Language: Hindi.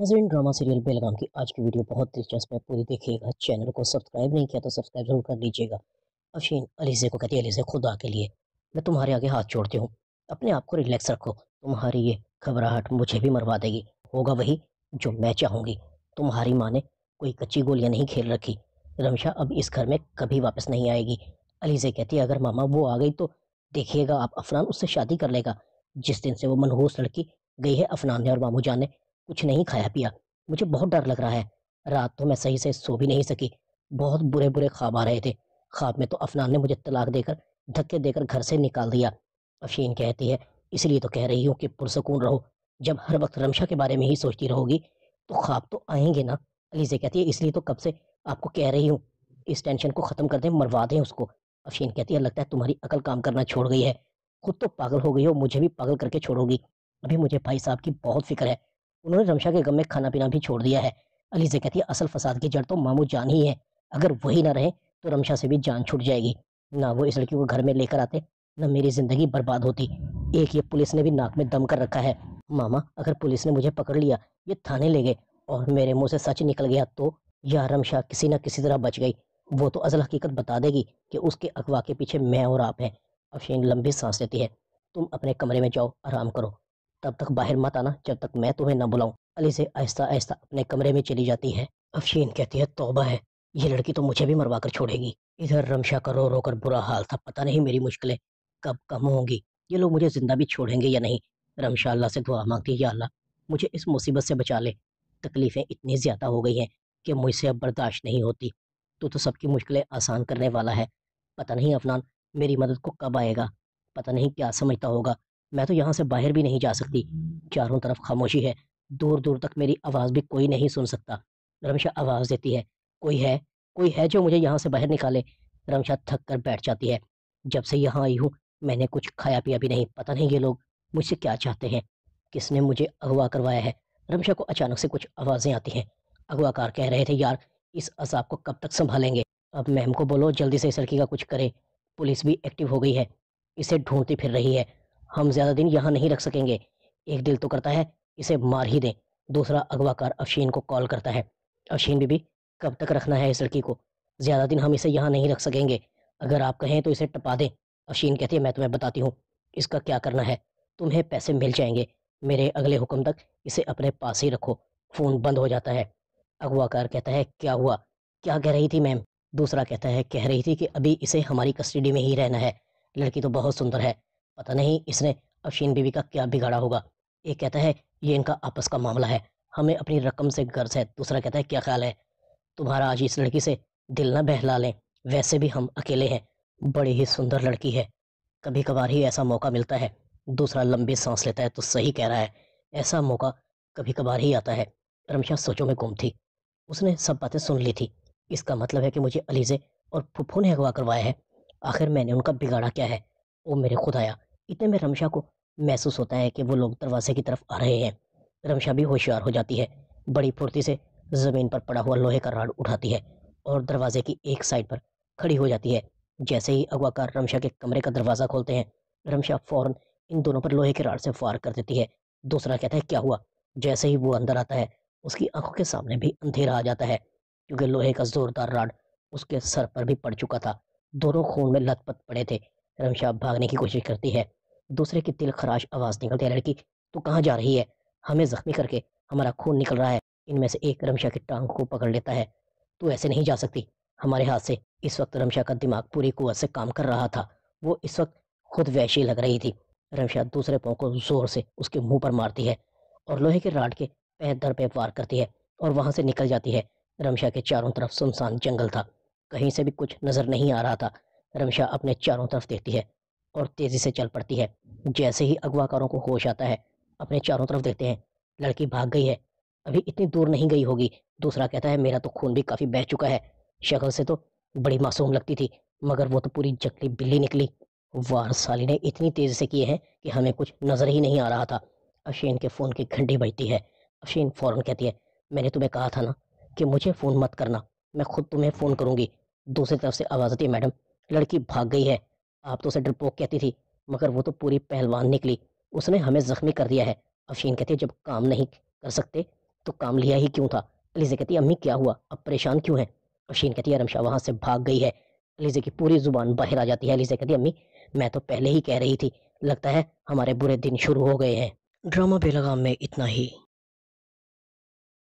नजरिन ड्रामा सीरियल बेलगाम की आज की वीडियो बहुत दिलचस्प है पूरी देखिएगा चैनल को सब्सक्राइब नहीं किया तो सब्सक्राइब जरूर कर लीजिएगा अफशीन अलीजे को कहती है अलीजे खुदा के लिए मैं तुम्हारे आगे हाथ छोड़ती हूँ अपने आप को रिलैक्स रखो तुम्हारी ये घबराहट मुझे भी मरवा देगी होगा वही जो मैं चाहूँगी तुम्हारी माँ ने कोई कच्ची गोलियाँ नहीं खेल रखी रमशा अब इस घर में कभी वापस नहीं आएगी अलीजे कहती है अगर मामा वो आ गई तो देखिएगा आप अफनान उससे शादी कर लेगा जिस दिन से वो मनहूस लड़की गई है अफनान ने और मामू जान ने कुछ नहीं खाया पिया मुझे बहुत डर लग रहा है रात तो मैं सही से सो भी नहीं सकी बहुत बुरे बुरे ख्वाब आ रहे थे ख्वाब में तो अफनान ने मुझे तलाक देकर धक्के देकर घर से निकाल दिया अफीन कहती है इसलिए तो कह रही हूँ कि पुरसकून रहो जब हर वक्त रमशा के बारे में ही सोचती रहोगी तो ख्वाब तो आएंगे ना अलीज़े कहती है इसलिए तो कब से आपको कह रही हूँ इस टेंशन को ख़त्म कर दें मरवा दें उसको अफीन कहती है लगता है तुम्हारी अकल काम करना छोड़ गई है खुद तो पागल हो गई हो मुझे भी पागल करके छोड़ोगी अभी मुझे भाई साहब की बहुत फिक्र है उन्होंने रमशा के गम में खाना पीना भी छोड़ दिया है अली से कहती है असल फसाद की जड़ तो मामू जान ही है अगर वही ना रहे तो रमशा से भी जान छूट जाएगी ना वो इस लड़की को घर में लेकर आते न मेरी ज़िंदगी बर्बाद होती एक ये पुलिस ने भी नाक में दम कर रखा है मामा अगर पुलिस ने मुझे पकड़ लिया ये थाने ले गए और मेरे मुंह से सच निकल गया तो यह रमशा किसी न किसी तरह बच गई वो तो असल हकीकत बता देगी कि उसके अगवा के पीछे मैं और आप हैं अफशीन लंबी सांस लेती है तुम अपने कमरे में जाओ आराम करो तब तक बाहर मत आना जब तक मैं तुम्हें ना बुलाऊं अली से आहिस्ता आहिस्ता अपने कमरे में चली जाती है अफशीन कहती है तोबा है ये लड़की तो मुझे भी मरवा कर छोड़ेगी इधर रमशा का रो रो कर बुरा हाल था पता नहीं मेरी मुश्किलें कब कम होंगी ये लोग मुझे ज़िंदा भी छोड़ेंगे या नहीं रमशा अल्लाह से दुआ मांगती है या अल्लाह मुझे इस मुसीबत से बचा ले तकलीफ़ें इतनी ज़्यादा हो गई हैं कि मुझसे अब बर्दाश्त नहीं होती तो तो सबकी मुश्किलें आसान करने वाला है पता नहीं अफनान मेरी मदद को कब आएगा पता नहीं क्या समझता होगा मैं तो यहाँ से बाहर भी नहीं जा सकती चारों तरफ खामोशी है दूर दूर तक मेरी आवाज़ भी कोई नहीं सुन सकता रमशा आवाज़ देती है कोई है कोई है जो मुझे यहाँ से बाहर निकाले रमशा थक कर बैठ जाती है जब से यहाँ आई हूँ मैंने कुछ खाया पिया भी नहीं पता नहीं ये लोग मुझसे क्या चाहते हैं किसने मुझे अगवा करवाया है रमशा को अचानक से कुछ आवाज़ें आती हैं अगवाकार कह रहे थे यार इस अजाब को कब तक संभालेंगे अब मैम को बोलो जल्दी से इस लड़की का कुछ करे पुलिस भी एक्टिव हो गई है इसे ढूंढती फिर रही है हम ज्यादा दिन यहाँ नहीं रख सकेंगे एक दिल तो करता है इसे मार ही दें दूसरा अगवाकार अफशीन को कॉल करता है अफशीन बीबी कब तक रखना है इस लड़की को ज्यादा दिन हम इसे यहाँ नहीं रख सकेंगे अगर आप कहें तो इसे टपा दें अफशीन कहती है मैं तुम्हें बताती हूँ इसका क्या करना है तुम्हें पैसे मिल जाएंगे मेरे अगले हुक्म तक इसे अपने पास ही रखो फ़ोन बंद हो जाता है अगवाकार कहता है क्या हुआ क्या कह रही थी मैम दूसरा कहता है कह रही थी कि अभी इसे हमारी कस्टडी में ही रहना है लड़की तो बहुत सुंदर है पता नहीं इसने अफशीन बीवी का क्या बिगाड़ा होगा एक कहता है ये इनका आपस का मामला है हमें अपनी रकम से गर्ज है दूसरा कहता है क्या ख्याल है तुम्हारा आज इस लड़की से दिल ना बहला लें वैसे भी हम अकेले हैं बड़ी ही सुंदर लड़की है कभी कभार ही ऐसा मौका मिलता है दूसरा लंबी सांस लेता है तो सही कह रहा है ऐसा मौका कभी कभार ही आता है रमशा सोचों में गुम थी उसने सब बातें सुन ली थी इसका मतलब है कि मुझे अलीजे और फुफ्फू ने अगवा करवाया है आखिर मैंने उनका बिगाड़ा क्या है वो मेरे खुद आया इतने में रमशा को महसूस होता है कि वो लोग दरवाजे की तरफ आ रहे हैं रमशा भी होशियार हो जाती है बड़ी फुर्ती से ज़मीन पर पड़ा हुआ लोहे का राड उठाती है और दरवाजे की एक साइड पर खड़ी हो जाती है जैसे ही अगवाकार रमशा के कमरे का दरवाज़ा खोलते हैं रमशा फ़ौरन इन दोनों पर लोहे के राड से फार कर देती है दूसरा कहता है क्या हुआ जैसे ही वो अंदर आता है उसकी आंखों के सामने भी अंधेरा आ जाता है क्योंकि लोहे का ज़ोरदार राड उसके सर पर भी पड़ चुका था दोनों खून में लथपथ पड़े थे रमशा भागने की कोशिश करती है दूसरे की तिल खराश आवाज़ निकलती है लड़की तू कहाँ जा रही है हमें ज़ख्मी करके हमारा खून निकल रहा है इनमें से एक रमशा की टांग को पकड़ लेता है तू ऐसे नहीं जा सकती हमारे हाथ से इस वक्त रमशा का दिमाग पूरी कुत से काम कर रहा था वो इस वक्त खुद वैशी लग रही थी रमशा दूसरे पाँव को जोर से उसके मुंह पर मारती है और लोहे के राड के पैर दर पे वार करती है और वहां से निकल जाती है रमशा के चारों तरफ सुनसान जंगल था कहीं से भी कुछ नज़र नहीं आ रहा था रमशा अपने चारों तरफ देखती है और तेज़ी से चल पड़ती है जैसे ही अगवाकारों को होश आता है अपने चारों तरफ देखते हैं लड़की भाग गई है अभी इतनी दूर नहीं गई होगी दूसरा कहता है मेरा तो खून भी काफ़ी बह चुका है शक्ल से तो बड़ी मासूम लगती थी मगर वो तो पूरी जकली बिल्ली निकली वार साली ने इतनी तेज़ी से किए हैं कि हमें कुछ नज़र ही नहीं आ रहा था अफशीन के फ़ोन की घंटी बजती है अफशीन फ़ौरन कहती है मैंने तुम्हें कहा था ना कि मुझे फ़ोन मत करना मैं खुद तुम्हें फ़ोन करूँगी दूसरी तरफ से आवाज़ आती है मैडम लड़की भाग गई है आप तो उसे डरपोक कहती थी मगर वो तो पूरी पहलवान निकली उसने हमें जख्मी कर दिया है अफशीन कहती जब काम नहीं कर सकते तो काम लिया ही क्यों था अलीज़े कहती है अम्मी क्या हुआ अब परेशान क्यों है अफशीन कहती है रमशा वहाँ से भाग गई है अलीज़े की पूरी ज़ुबान बाहर आ जाती है अलीज़े कहती अम्मी मैं तो पहले ही कह रही थी लगता है हमारे बुरे दिन शुरू हो गए हैं ड्रामा बेलगाम में इतना ही